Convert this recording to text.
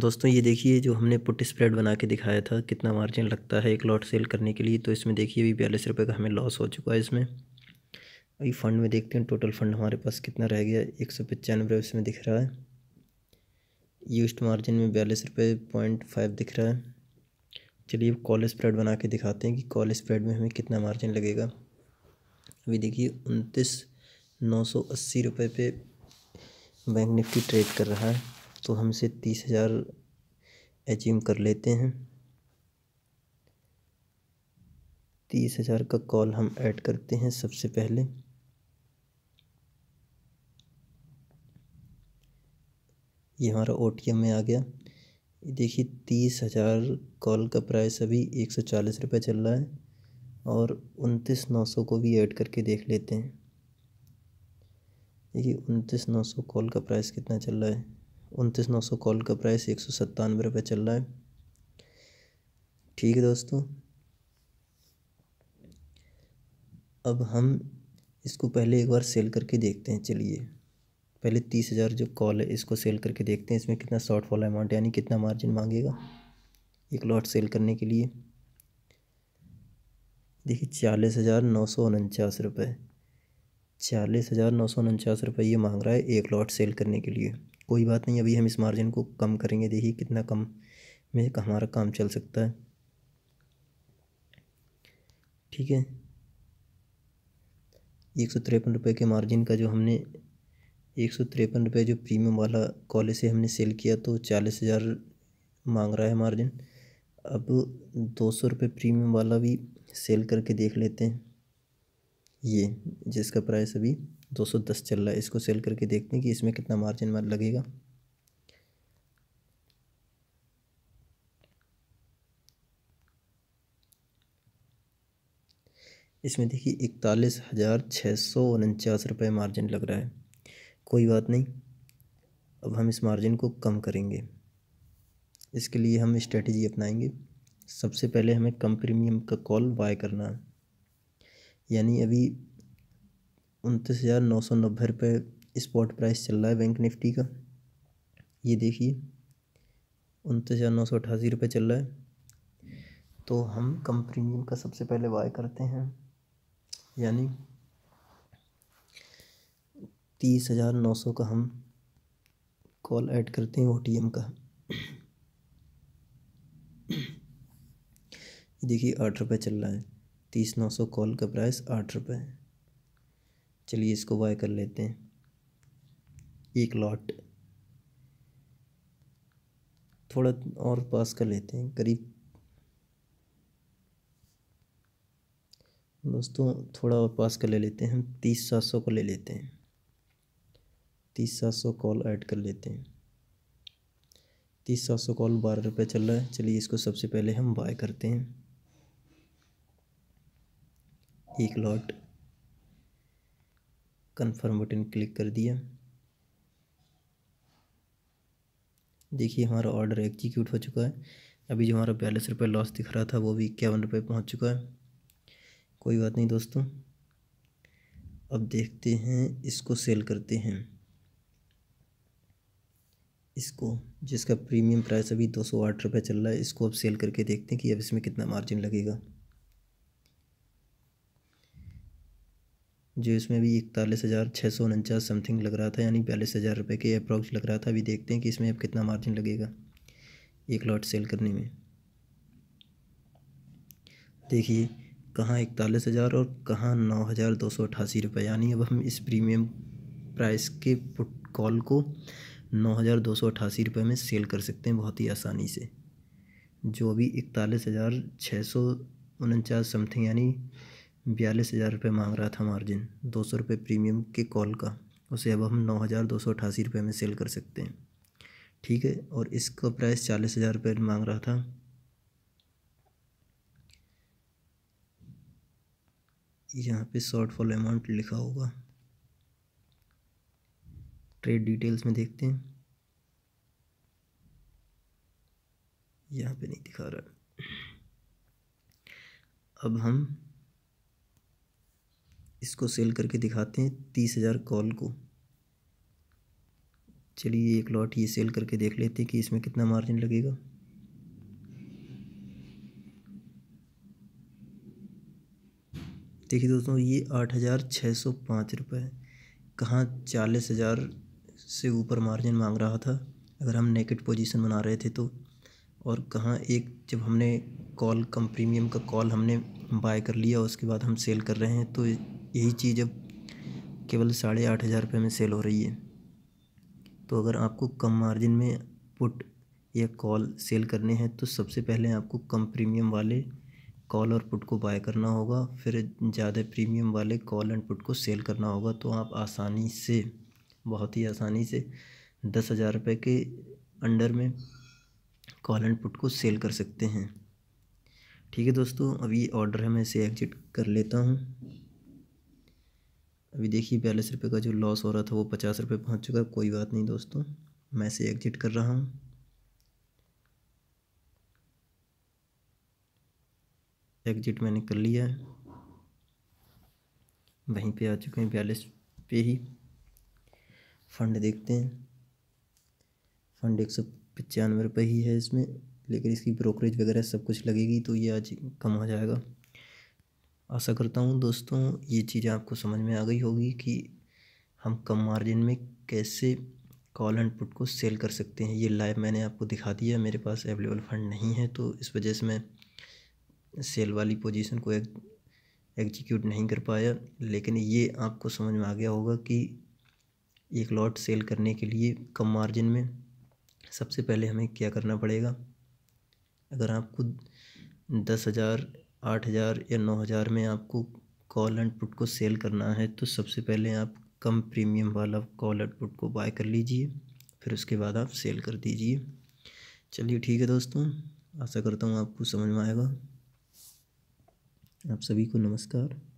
दोस्तों ये देखिए जो हमने पुट स्प्रेड बना के दिखाया था कितना मार्जिन लगता है एक लॉट सेल करने के लिए तो इसमें देखिए अभी बयालीस रुपये का हमें लॉस हो चुका है इसमें अभी फंड में देखते हैं टोटल फंड हमारे पास कितना रह गया एक सौ पचानवे इसमें दिख रहा है यूस्ट मार्जिन में बयालीस रुपये पॉइंट फाइव दिख रहा है चलिए कॉल स्प्रेड बना के दिखाते हैं कि कॉल स्प्रेड में हमें कितना मार्जिन लगेगा अभी देखिए उनतीस नौ सौ अस्सी रुपये पे बैंक निफ्टी ट्रेड कर रहा है तो हमसे तीस हज़ार अचीव कर लेते हैं तीस हज़ार का कॉल हम ऐड करते हैं सबसे पहले ये हमारा ओ में आ गया देखिए तीस हज़ार कॉल का प्राइस अभी एक सौ चालीस रुपये चल रहा है और उनतीस नौ सौ को भी ऐड करके देख लेते हैं देखिए उनतीस नौ सौ कॉल का प्राइस कितना चल रहा है उनतीस नौ सौ कॉल का प्राइस एक सौ सत्तानवे रुपये चल रहा है ठीक है दोस्तों अब हम इसको पहले एक बार सेल करके देखते हैं चलिए पहले तीस हज़ार जो कॉल है इसको सेल करके देखते हैं इसमें कितना शॉर्ट फॉल अमाउंट यानी कितना मार्जिन मांगेगा एक लॉट सेल करने के लिए देखिए चालीस हज़ार नौ सौ उनचास रुपये चालीस हज़ार नौ सौ उनचास रुपये ये मांग रहा है एक लॉट सेल करने के लिए कोई बात नहीं अभी हम इस मार्जिन को कम करेंगे देखिए कितना कम में हमारा काम चल सकता है ठीक है एक सौ तिरपन रुपये के मार्जिन का जो हमने एक सौ तिरपन रुपये जो प्रीमियम वाला कॉलेज से हमने सेल किया तो चालीस हज़ार मांग रहा है मार्जिन अब दो सौ रुपये प्रीमियम वाला भी सेल करके देख लेते हैं ये जिसका प्राइस अभी दो सौ दस चल रहा है इसको सेल करके देखते हैं कि इसमें कितना मार्जिन लगेगा इसमें देखिए इकतालीस हज़ार छः सौ उनचास रुपये मार्जिन लग रहा है कोई बात नहीं अब हम इस मार्जिन को कम करेंगे इसके लिए हम स्ट्रेटजी अपनाएंगे सबसे पहले हमें कम प्रीमियम का कॉल बाय करना है यानी अभी उनतीस हज़ार नौ सौ नब्बे रुपये स्पॉट प्राइस चल रहा है बैंक निफ्टी का ये देखिए उनतीस हज़ार नौ सौ अठासी रुपये चल रहा है तो हम कम प्रीमियम का सबसे पहले बाय करते हैं यानी तीस हज़ार नौ सौ का हम कॉल ऐड करते हैं ओ टी एम का देखिए आठ रुपये चल रहा है तीस नौ सौ कॉल का प्राइस आठ रुपये है चलिए इसको बाय कर लेते हैं एक लॉट थोड़ा और पास कर लेते हैं करीब दोस्तों थोड़ा और पास कर ले लेते हैं हम तीस सात सौ को ले लेते हैं तीस सात सौ कॉल ऐड कर लेते हैं तीस सात सौ कॉल बारह रुपये चल रहा है चलिए इसको सबसे पहले हम बाय करते हैं एक लॉट कन्फर्म बटन क्लिक कर दिया देखिए हमारा ऑर्डर एग्जीक्यूट हो चुका है अभी जो हमारा बयालीस रुपये लॉस दिख रहा था वो भी इक्यावन रुपये पहुँच चुका है कोई बात नहीं दोस्तों अब देखते हैं इसको सेल करते हैं इसको जिसका प्रीमियम प्राइस अभी दो सौ आठ रुपये चल रहा है इसको अब सेल करके देखते हैं कि अब इसमें कितना मार्जिन लगेगा जो इसमें भी इकतालीस हज़ार छः सौ उनचास समथिंग लग रहा था यानी बयालीस हज़ार रुपये के अप्रोक्स लग रहा था अभी देखते हैं कि इसमें अब कितना मार्जिन लगेगा एक लॉट सेल करने में देखिए कहाँ इकतालीस हज़ार और कहाँ नौ हज़ार दो सौ अट्ठासी रुपये यानी अब हम इस प्रीमियम प्राइस के पुट कॉल को नौ हज़ार दो सौ अट्ठासी रुपये में सेल कर सकते हैं बहुत ही आसानी से जो अभी इकतालीस हज़ार छः सौ उनचास समथिंग यानी बयालीस हज़ार रुपये मांग रहा था मार्जिन दो सौ रुपये प्रीमियम के कॉल का उसे अब हम नौ हज़ार दो सौ अठासी रुपये में सेल कर सकते हैं ठीक है और इसका प्राइस चालीस हज़ार रुपये मांग रहा था यहाँ पे फॉल अमाउंट लिखा होगा ट्रेड डिटेल्स में देखते हैं यहाँ पे नहीं दिखा रहा अब हम इसको सेल करके दिखाते हैं तीस हज़ार कॉल को चलिए एक लॉट ये सेल करके देख लेते हैं कि इसमें कितना मार्जिन लगेगा देखिए दोस्तों ये आठ हज़ार छः सौ पाँच रुपये कहाँ चालीस हज़ार से ऊपर मार्जिन मांग रहा था अगर हम नेकेट पोजीशन बना रहे थे तो और कहाँ एक जब हमने कॉल कम प्रीमियम का कॉल हमने बाय कर लिया उसके बाद हम सेल कर रहे हैं तो यही चीज़ अब केवल साढ़े आठ हज़ार रुपये में सेल हो रही है तो अगर आपको कम मार्जिन में पुट या कॉल सेल करने हैं तो सबसे पहले आपको कम प्रीमियम वाले कॉल और पुट को बाय करना होगा फिर ज़्यादा प्रीमियम वाले कॉल एंड पुट को सेल करना होगा तो आप आसानी से बहुत ही आसानी से दस हज़ार रुपये के अंडर में कॉल एंड पुट को सेल कर सकते हैं ठीक है दोस्तों अभी ऑर्डर है मैं इसे एग्जिट कर लेता हूँ अभी देखिए बयालीस रुपये का जो लॉस हो रहा था वो पचास रुपये पहुँच चुका है कोई बात नहीं दोस्तों मैं इसे एग्जिट कर रहा हूँ एग्जिट मैंने कर लिया है वहीं पे आ चुके हैं बयालीस पे ही फंड देखते हैं फंड एक सौ पचानवे रुपये ही है इसमें लेकिन इसकी ब्रोकरेज वगैरह सब कुछ लगेगी तो ये आज कम हो जाएगा आशा करता हूँ दोस्तों ये चीज़ें आपको समझ में आ गई होगी कि हम कम मार्जिन में कैसे कॉल एंड पुट को सेल कर सकते हैं ये लाइव मैंने आपको दिखा दिया मेरे पास अवेलेबल फंड नहीं है तो इस वजह से मैं सेल वाली पोजीशन को एक एग्जीक्यूट नहीं कर पाया लेकिन ये आपको समझ में आ गया होगा कि एक लॉट सेल करने के लिए कम मार्जिन में सबसे पहले हमें क्या करना पड़ेगा अगर आपको दस हज़ार आठ हज़ार या नौ हज़ार में आपको कॉल एंड पुट को सेल करना है तो सबसे पहले आप कम प्रीमियम वाला कॉल एंड पुट को बाय कर लीजिए फिर उसके बाद आप सेल कर दीजिए चलिए ठीक है दोस्तों आशा करता हूँ आपको समझ में आएगा आप सभी को नमस्कार